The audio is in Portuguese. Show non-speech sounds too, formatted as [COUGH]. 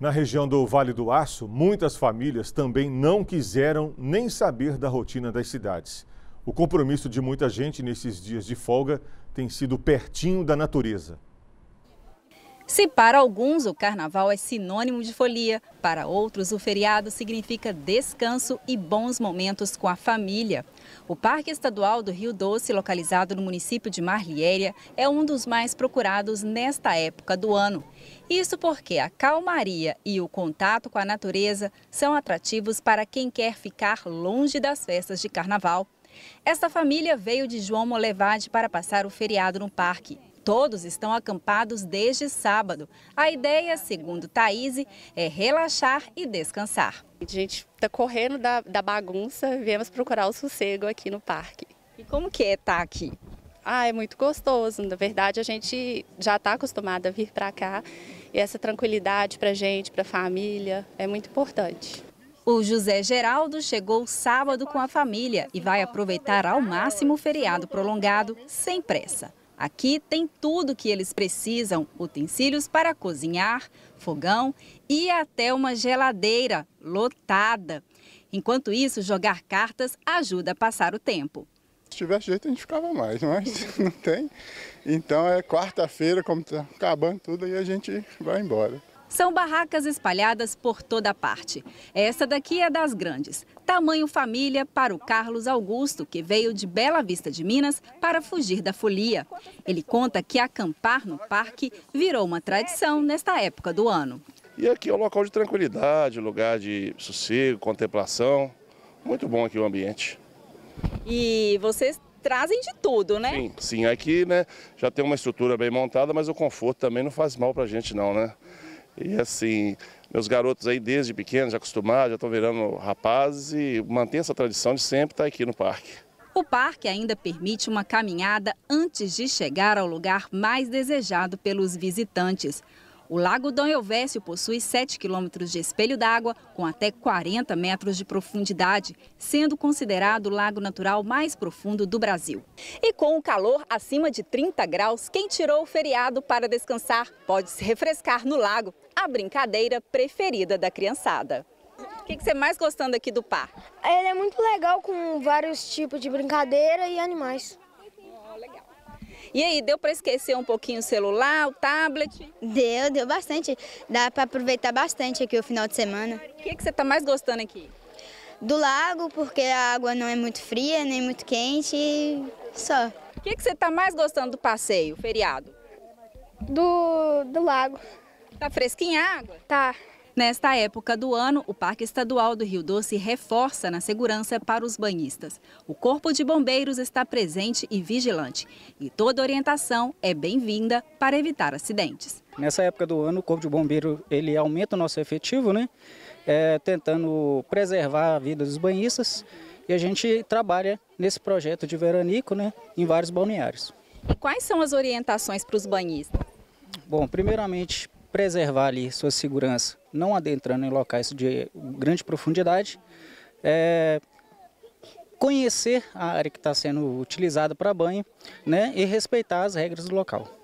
Na região do Vale do Aço, muitas famílias também não quiseram nem saber da rotina das cidades. O compromisso de muita gente nesses dias de folga tem sido pertinho da natureza. Se para alguns o carnaval é sinônimo de folia, para outros o feriado significa descanso e bons momentos com a família. O Parque Estadual do Rio Doce, localizado no município de Marliéria, é um dos mais procurados nesta época do ano. Isso porque a calmaria e o contato com a natureza são atrativos para quem quer ficar longe das festas de carnaval. Esta família veio de João Molevade para passar o feriado no parque Todos estão acampados desde sábado. A ideia, segundo Thaís, é relaxar e descansar. A gente está correndo da, da bagunça, viemos procurar o sossego aqui no parque. E como que é estar tá aqui? Ah, é muito gostoso. Na verdade, a gente já está acostumada a vir para cá e essa tranquilidade para gente, para a família, é muito importante. O José Geraldo chegou sábado com a família e vai aproveitar ao máximo o feriado prolongado, sem pressa. Aqui tem tudo que eles precisam: utensílios para cozinhar, fogão e até uma geladeira lotada. Enquanto isso, jogar cartas ajuda a passar o tempo. Se tivesse jeito, a gente ficava mais, mas [LAUGHS] não tem. Então é quarta-feira, como está acabando tudo, aí a gente vai embora. São barracas espalhadas por toda parte. Essa daqui é das grandes. Tamanho família para o Carlos Augusto, que veio de Bela Vista de Minas para fugir da folia. Ele conta que acampar no parque virou uma tradição nesta época do ano. E aqui é um local de tranquilidade, lugar de sossego, contemplação. Muito bom aqui o ambiente. E vocês trazem de tudo, né? Sim, sim. Aqui né, já tem uma estrutura bem montada, mas o conforto também não faz mal para a gente não, né? E assim, meus garotos aí desde pequenos, já acostumados, já estão virando rapazes e mantém essa tradição de sempre estar aqui no parque. O parque ainda permite uma caminhada antes de chegar ao lugar mais desejado pelos visitantes. O Lago Dom Elvésio possui 7 quilômetros de espelho d'água, com até 40 metros de profundidade, sendo considerado o lago natural mais profundo do Brasil. E com o calor acima de 30 graus, quem tirou o feriado para descansar pode se refrescar no lago, a brincadeira preferida da criançada. O que, você mais gostando aqui do par? Ele é muito legal com vários tipos de brincadeira e animais. E aí, deu para esquecer um pouquinho o celular, o tablet? Deu, deu bastante. Dá para aproveitar bastante aqui o final de semana. O que, que você está mais gostando aqui? Do lago, porque a água não é muito fria, nem muito quente, só. O que, que você está mais gostando do passeio, feriado? Do, do lago. Tá fresquinha a água? Tá. Nesta época do ano, o Parque Estadual do Rio Doce reforça na segurança para os banhistas. O Corpo de Bombeiros está presente e vigilante. E toda orientação é bem-vinda para evitar acidentes. Nessa época do ano, o Corpo de Bombeiro ele aumenta o nosso efetivo, né? É, tentando preservar a vida dos banhistas. E a gente trabalha nesse projeto de veranico, né? Em vários balneários. E quais são as orientações para os banhistas? Bom, primeiramente, preservar ali sua segurança, não adentrando em locais de grande profundidade, é, conhecer a área que está sendo utilizada para banho né, e respeitar as regras do local.